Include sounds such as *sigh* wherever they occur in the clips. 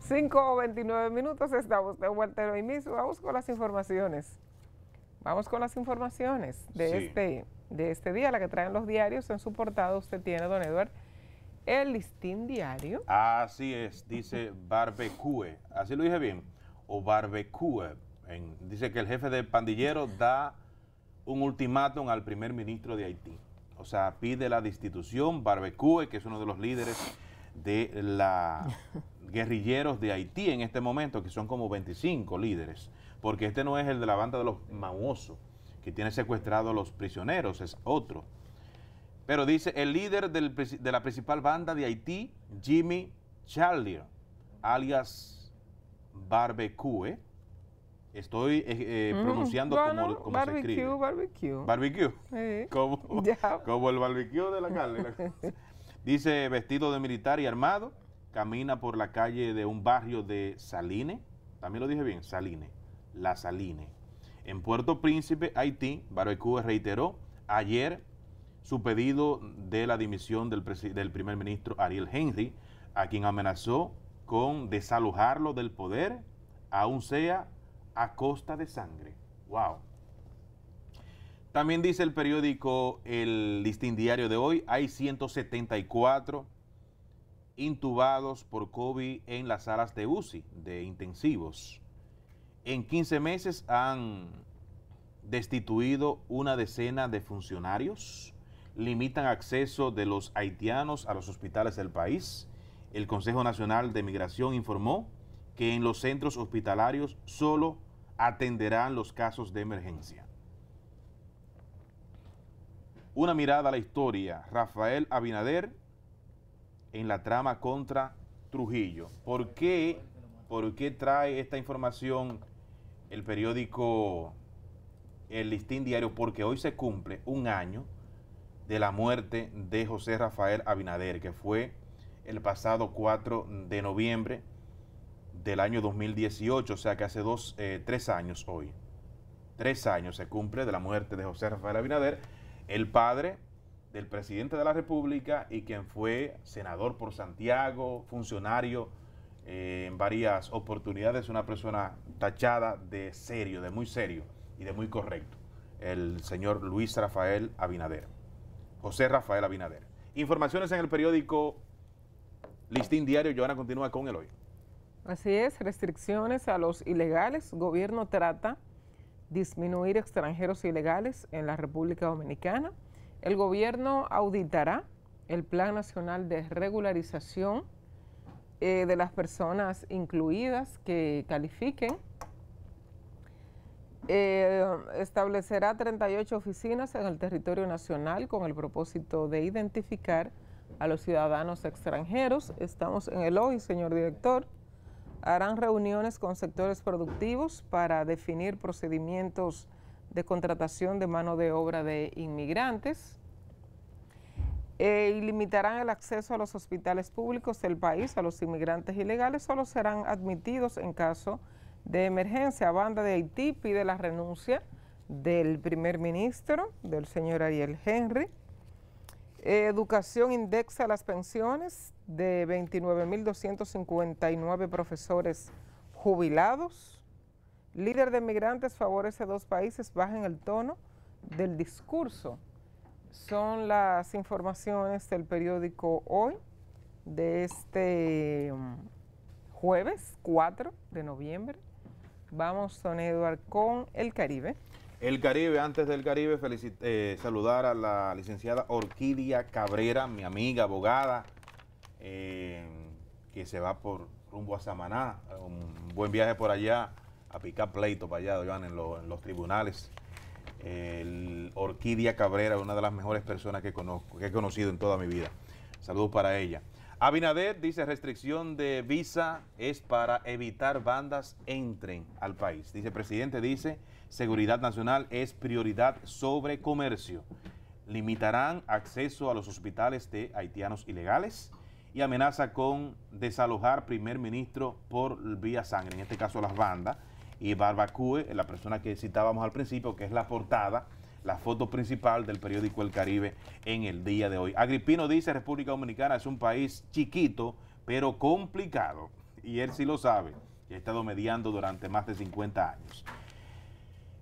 5 *laughs* o 29 minutos estamos de vuelta hoy mismo. Vamos con las informaciones. Vamos con las informaciones de, este, de este día, la que traen los diarios. En su portada usted tiene, don Edward el listín diario. Así es, dice barbecue. Así lo dije bien. O barbecue. dice que el jefe de pandillero da un ultimátum al primer ministro de Haití. O sea, pide la destitución, barbecue, que es uno de los líderes de los *laughs* guerrilleros de Haití en este momento, que son como 25 líderes, porque este no es el de la banda de los Mauosos, que tiene secuestrado a los prisioneros, es otro. Pero dice, el líder de la principal banda de Haití, Jimmy Charlier, alias Barbecue, estoy eh, eh mm, pronunciando como, se escribe. Barbecue, barbecue. *laughs* Como, el barbecue de la carne. *laughs* Dice, vestido de militar y armado, camina por la calle de un barrio de Saline, también lo dije bien, Saline, La Saline. En Puerto Príncipe, Haití, Baroicúa reiteró ayer su pedido de la dimisión del, del primer ministro Ariel Henry, a quien amenazó con desalojarlo del poder, aún sea a costa de sangre. ¡Wow! También dice el periódico El Listín Diario de hoy, hay 174 intubados por COVID en las salas de UCI, de intensivos. En 15 meses han destituido una decena de funcionarios, limitan acceso de los haitianos a los hospitales del país. El Consejo Nacional de Migración informó que en los centros hospitalarios solo atenderán los casos de emergencia. Una mirada a la historia. Rafael Abinader en la trama contra Trujillo. ¿Por qué, trae esta información el periódico El Listín Diario? Porque hoy se cumple un año de la muerte de José Rafael Abinader, que fue el pasado 4 de noviembre del año 2018, o sea que hace dos, eh, tres años hoy. Tres años se cumple de la muerte de José Rafael Abinader el padre del presidente de la República y quien fue senador por Santiago, funcionario eh, en varias oportunidades, una persona tachada de serio, de muy serio y de muy correcto, el señor Luis Rafael Abinader, José Rafael Abinader. Informaciones en el periódico Listín Diario, Joana continúa con el hoy. Así es, restricciones a los ilegales, gobierno trata disminuir extranjeros ilegales en la República Dominicana. El gobierno auditará el Plan Nacional de Regularización eh, de las personas incluidas que califiquen. Eh, establecerá 38 oficinas en el territorio nacional con el propósito de identificar a los ciudadanos extranjeros. Estamos en el hoy, señor director harán reuniones con sectores productivos para definir procedimientos de contratación de mano de obra de inmigrantes eh, y limitarán el acceso a los hospitales públicos del país a los inmigrantes ilegales, solo serán admitidos en caso de emergencia. Banda de Haití pide la renuncia del primer ministro, del señor Ariel Henry educación indexa las pensiones de 29.259 profesores jubilados. Líder de migrantes favorece dos países, bajen el tono del discurso. Son las informaciones del periódico Hoy de este mm, jueves 4 de noviembre. Vamos, don Eduardo, con el Caribe. El Caribe, antes del Caribe, eh, saludar a la licenciada Orquídea Cabrera, mi amiga abogada, eh, que se va por rumbo a Samaná, un buen viaje por allá, a picar pleito para allá, Joan, en, los tribunales. Orquídea Cabrera, una de las mejores personas que conozco, que he conocido en toda mi vida. Saludos para ella. Abinader dice restricción de visa es para evitar bandas entren al país. Dice, presidente, dice Seguridad Nacional es prioridad sobre comercio. Limitarán acceso a los hospitales de haitianos ilegales y amenaza con desalojar primer ministro por vía sangre, en este caso las bandas. Y Barbacue, la persona que citábamos al principio, que es la portada, la foto principal del periódico El Caribe en el día de hoy. Agripino dice, República Dominicana es un país chiquito, pero complicado. Y él sí lo sabe, que ha estado mediando durante más de 50 años.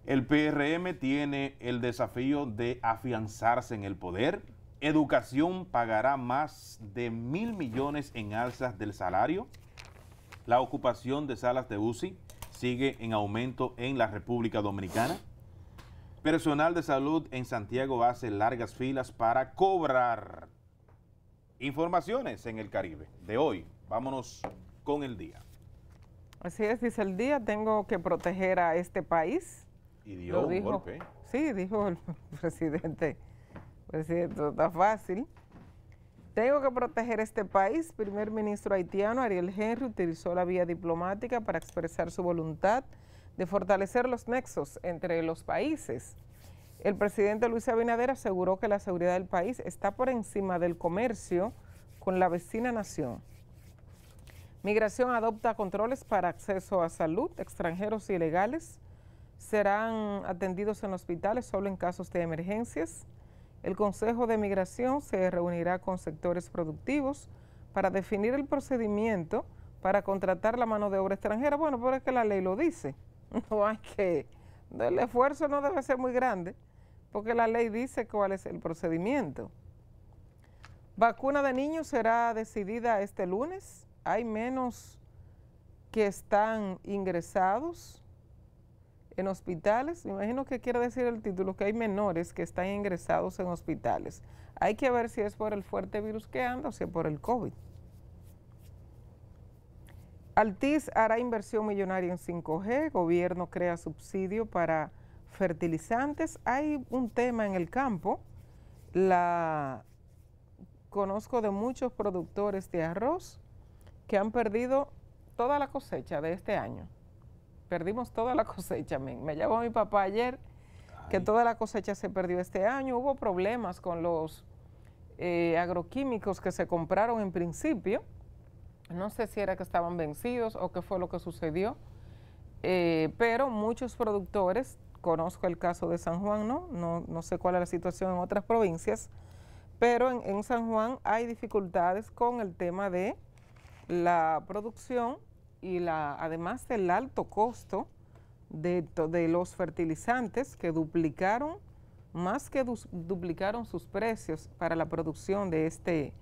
El PRM tiene el desafío de afianzarse en el poder. Educación pagará más de mil millones en alzas del salario. La ocupación de salas de UCI sigue en aumento en la República Dominicana. Personal de salud en Santiago hace largas filas para cobrar. Informaciones en el Caribe de hoy. Vámonos con el día. Así es, dice el día, tengo que proteger a este país y dio un dijo, golpe. Sí, dijo el *laughs* presidente. Presidente, está fácil. Tengo que proteger este país. Primer ministro haitiano Ariel Henry utilizó la vía diplomática para expresar su voluntad de fortalecer los nexos entre los países. El presidente Luis Abinader aseguró que la seguridad del país está por encima del comercio con la vecina nación. Migración adopta controles para acceso a salud, extranjeros ilegales serán atendidos en hospitales solo en casos de emergencias. El Consejo de Migración se reunirá con sectores productivos para definir el procedimiento para contratar la mano de obra extranjera. Bueno, pero es que la ley lo dice. *laughs* No hay que... El esfuerzo no debe ser muy grande porque la ley dice cuál es el procedimiento. Vacuna de niños será decidida este lunes. Hay menos que están ingresados en hospitales, me imagino que quiere decir el título que hay menores que están ingresados en hospitales. Hay que ver si es por el fuerte virus que anda o si es por el COVID. Altiz hará inversión millonaria en 5G, gobierno crea subsidio para fertilizantes. Hay un tema en el campo, la conozco de muchos productores de arroz que han perdido toda la cosecha de este año perdimos toda la *laughs* cosecha, Me llamó mi papá ayer que toda la cosecha se perdió este año. Hubo problemas con los eh, agroquímicos que se compraron en principio. No sé si era que estaban vencidos o qué fue lo que sucedió, eh, pero muchos productores, conozco el caso de San Juan, ¿no? No, sé cuál es la situación en otras provincias, pero en San Juan hay dificultades con el tema de la producción y la, además del alto costo de, los fertilizantes que duplicaron, más que duplicaron sus precios para la producción de este,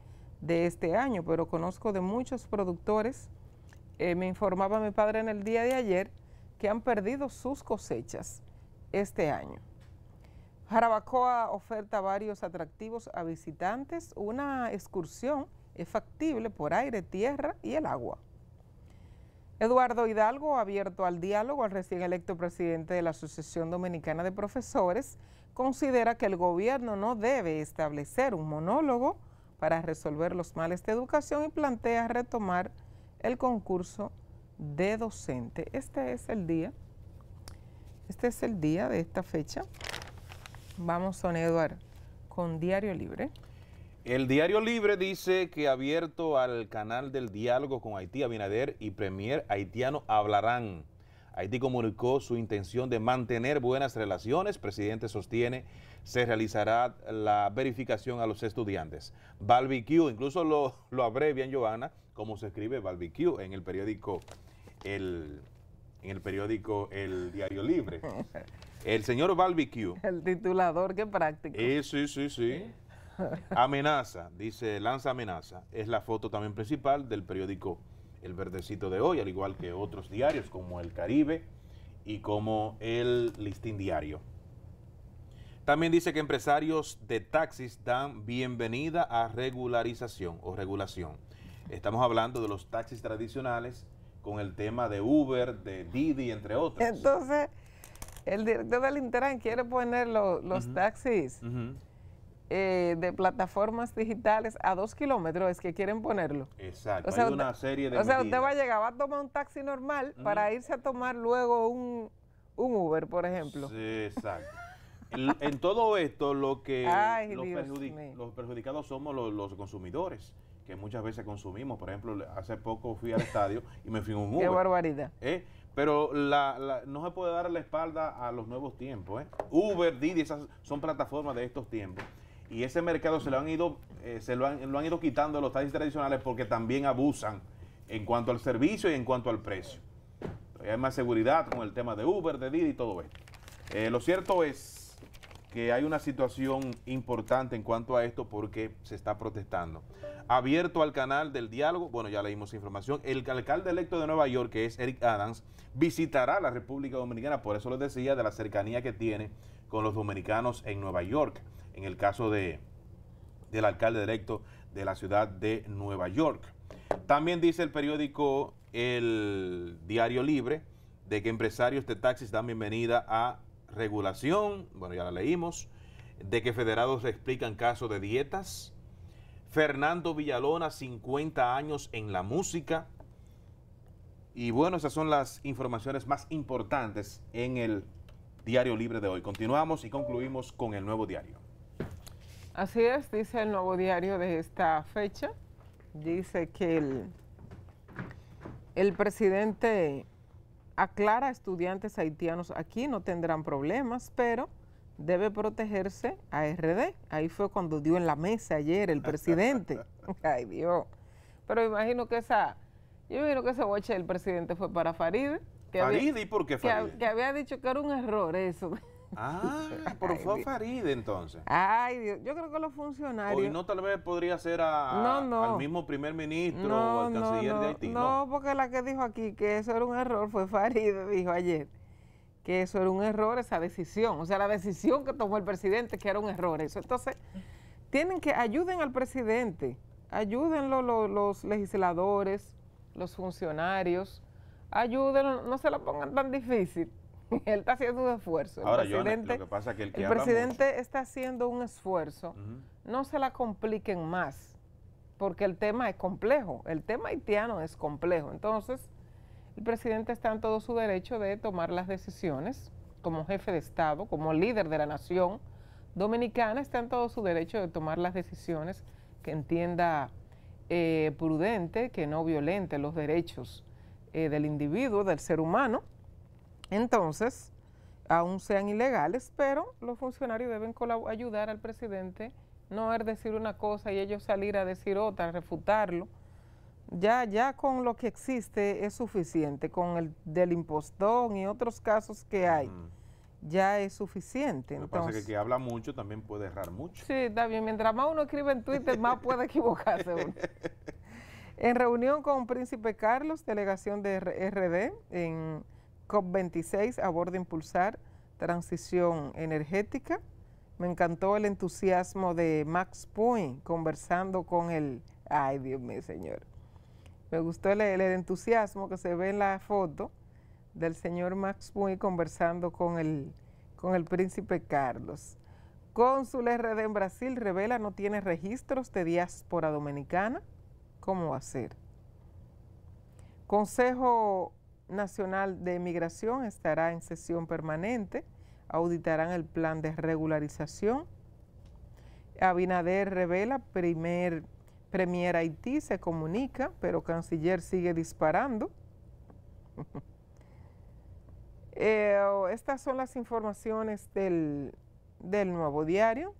este año, pero conozco de muchos productores, eh, me informaba mi padre en el día de ayer, que han perdido sus cosechas este año. Jarabacoa oferta varios atractivos a visitantes, una excursión es factible por aire, tierra y el agua. Eduardo Hidalgo abierto al diálogo al recién electo presidente de la Asociación Dominicana de Profesores. Considera que el gobierno no debe establecer un monólogo para resolver los males de educación y plantea retomar el concurso de docente. Este es el día. Este es el día de esta fecha. Vamos, don Eduardo, con Diario Libre. El diario Libre dice que abierto al canal del diálogo con Haití, Abinader y Premier haitiano hablarán. Haití comunicó su intención de mantener buenas relaciones. Presidente sostiene se realizará la verificación a los estudiantes. Barbecue, incluso lo, lo abrevian, Johanna, como se escribe barbecue en el periódico El, en el periódico El Diario Libre. *laughs* El señor Barbecue. El titulador, qué práctico. sí, sí, sí. Amenaza, dice, lanza amenaza, es la foto también principal del periódico El Verdecito de hoy, al igual que otros diarios como El Caribe y como El Listín Diario. También dice que empresarios de taxis dan bienvenida a regularización o regulación. Estamos hablando de los taxis tradicionales con el tema de Uber, de Didi, entre otros. Entonces, el director del Interán quiere poner los taxis. Eh, de plataformas digitales a dos kilómetros es que quieren ponerlo. Exacto, o hay una serie de O sea, usted va a llegar, va a tomar un taxi normal para irse a tomar luego un, Uber, por ejemplo. Sí, exacto. en, todo esto, lo que *laughs* los, perjudicados somos los, consumidores que muchas veces consumimos. Por ejemplo, hace poco fui al estadio y me fui un Uber. ¡Qué barbaridad! ¿eh? Pero la, no se puede dar la espalda a los nuevos tiempos. ¿eh? Uber, Didi, esas son plataformas de estos tiempos y ese mercado se lo han ido, eh, se lo han, lo han ido quitando los taxis tradicionales porque también abusan en cuanto al servicio y en cuanto al precio. Hay más seguridad con el tema de Uber, de Didi y todo esto. Eh, lo cierto es que hay una situación importante en cuanto a esto porque se está protestando. Abierto al canal del diálogo, bueno, ya leímos información, el alcalde electo de Nueva York, que es Eric Adams, visitará la República Dominicana, por eso les decía, de la cercanía que tiene con los dominicanos en Nueva York en el caso de, del alcalde directo de la ciudad de Nueva York. También dice el periódico El Diario Libre de que empresarios de taxis dan bienvenida a regulación, bueno ya la leímos, de que federados explican casos de dietas, Fernando Villalona 50 años en la música, y bueno, esas son las informaciones más importantes en el Diario Libre de hoy. Continuamos y concluimos con el nuevo diario. Así es, dice el nuevo diario de esta fecha. Dice que el, el presidente aclara a estudiantes haitianos aquí, no tendrán problemas, pero debe protegerse a RD. Ahí fue cuando dio en la mesa ayer el presidente. *laughs* Ay, Dios. Pero imagino que esa, yo imagino que ese boche del presidente fue para Farid. Que Farid, ¿y por qué Farid? que había dicho que era un error eso. Ah, *laughs* pero fue entonces. Ay, Dios. yo creo que los funcionarios. Hoy no tal vez podría ser al mismo primer ministro o al canciller de Haití. No, porque la que dijo aquí que eso era un error fue Farid, *laughs* dijo ayer. Que eso era un error, esa decisión. O sea, la decisión que tomó el presidente, que era un error. Eso. Entonces, tienen que ayuden al presidente, ayúdenlo los legisladores, los funcionarios, ayúdenlo, no se lo pongan tan difícil *laughs* él está haciendo un esfuerzo. Ahora, el presidente, lo que pasa que el, presidente está haciendo un esfuerzo. No se la compliquen más, porque el tema es complejo. El tema haitiano es complejo. Entonces, el presidente está en todo su derecho de tomar las decisiones como jefe de Estado, como líder de la nación dominicana, está en todo su derecho de tomar las decisiones que entienda eh, prudente, que no violente los derechos eh, del individuo, del ser humano entonces, aún sean ilegales, pero los funcionarios deben ayudar al presidente, no es decir una cosa y ellos salir a decir otra, refutarlo. Ya, ya con lo que existe es suficiente, con el del impostón y otros casos que hay. ya es suficiente. Entonces, parece que habla mucho también puede errar mucho. Sí, está bien. Mientras más uno escribe en Twitter, más puede equivocarse uno. *laughs* En reunión con Príncipe Carlos, delegación de RD, en COP26 a bordo de impulsar transición energética. Me encantó el entusiasmo de Max Puy conversando con el... Ay, Dios mío, señor. Me gustó el, entusiasmo que se ve en la foto del señor Max Puy conversando con el, con el príncipe Carlos. Cónsul RD en Brasil revela no tiene registros de diáspora dominicana. ¿Cómo hacer Consejo Nacional de Migración estará en sesión permanente, auditarán el plan de regularización. Abinader revela, primer Premier Haití se comunica, pero Canciller sigue disparando. *laughs* Eh, oh, estas son las informaciones del nuevo diario.